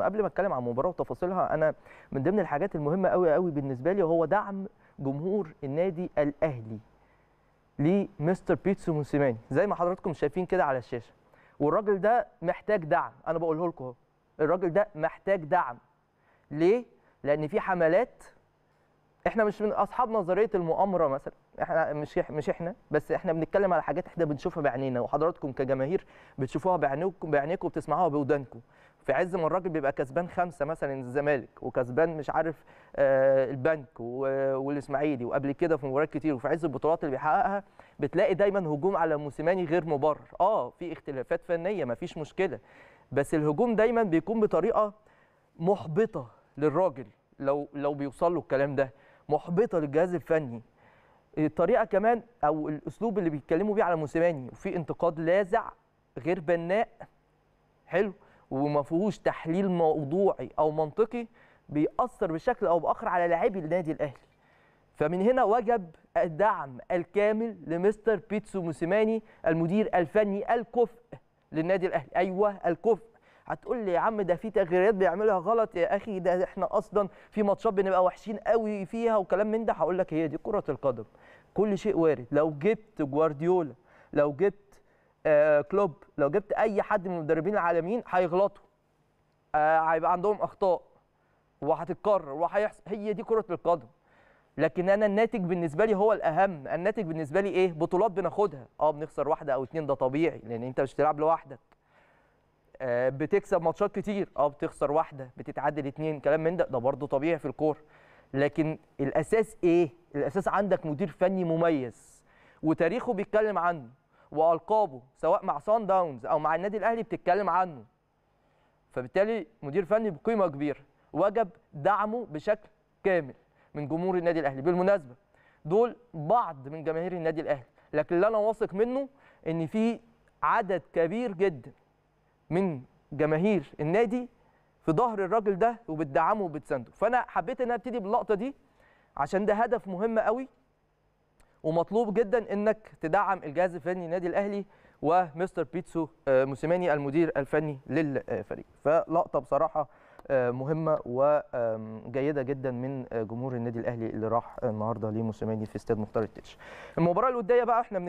قبل ما اتكلم عن المباراه وتفاصيلها انا من ضمن الحاجات المهمه قوي قوي بالنسبه لي هو دعم جمهور النادي الاهلي لمستر بيتسو موسيماني زي ما حضراتكم شايفين كده على الشاشه والراجل ده محتاج دعم انا بقوله لكم اهو الراجل ده محتاج دعم ليه لان في حملات احنا مش من اصحاب نظريه المؤامره مثلا احنا مش مش احنا بس احنا بنتكلم على حاجات احنا بنشوفها بعينينا وحضراتكم كجماهير بتشوفوها بعينيكم بعينيكم وبتسمعوها بودانكم في عز ما الراجل بيبقى كسبان خمسه مثلا الزمالك وكسبان مش عارف آه، البنك والاسماعيلي وقبل كده في مباريات كتير وفي عز البطولات اللي بيحققها بتلاقي دايما هجوم على موسيماني غير مبرر اه في اختلافات فنيه مفيش مشكله بس الهجوم دايما بيكون بطريقه محبطه للراجل لو لو بيوصل له الكلام ده محبطه للجهاز الفني الطريقه كمان او الاسلوب اللي بيتكلموا بيه على موسيماني وفي انتقاد لاذع غير بناء حلو وما فيهوش تحليل موضوعي او منطقي بيأثر بشكل او باخر على لاعبي النادي الاهلي فمن هنا وجب الدعم الكامل لمستر بيتسو موسيماني المدير الفني الكفء للنادي الاهلي ايوه الكفء هتقول لي يا عم ده في تغييرات بيعملها غلط يا اخي ده احنا اصلا في ماتشات بنبقى وحشين قوي فيها وكلام من ده هقول لك هي دي كره القدم كل شيء وارد لو جبت جوارديولا لو جبت آه، كلوب لو جبت اي حد من المدربين العالميين هيغلطوا آه، هيبقى عندهم اخطاء وهتتكرر وهيحصل هي دي كره القدم لكن انا الناتج بالنسبه لي هو الاهم الناتج بالنسبه لي ايه بطولات بناخدها اه بنخسر واحده او اتنين ده طبيعي لان انت مش بتلعب لوحدك آه بتكسب ماتشات كتير اه بتخسر واحده بتتعادل اتنين كلام من ده ده برضه طبيعي في الكوره لكن الاساس ايه الاساس عندك مدير فني مميز وتاريخه بيتكلم عنه والقابه سواء مع سان داونز او مع النادي الاهلي بتتكلم عنه فبالتالي مدير فني بقيمه كبيره وجب دعمه بشكل كامل من جمهور النادي الاهلي بالمناسبه دول بعض من جماهير النادي الاهلي لكن اللي انا واثق منه ان في عدد كبير جدا من جماهير النادي في ظهر الراجل ده وبتدعمه وبتسنده فانا حبيت ان انا ابتدي باللقطه دي عشان ده هدف مهم قوي ومطلوب جدا انك تدعم الجهاز الفني النادي الاهلي ومستر بيتسو آه، موسيماني المدير الفني للفريق فلقطه بصراحه آه، مهمه وجيده جدا من آه، جمهور النادي الاهلي اللي راح النهارده لموسيماني في استاد مختار التتش المباراه الوديه بقى احنا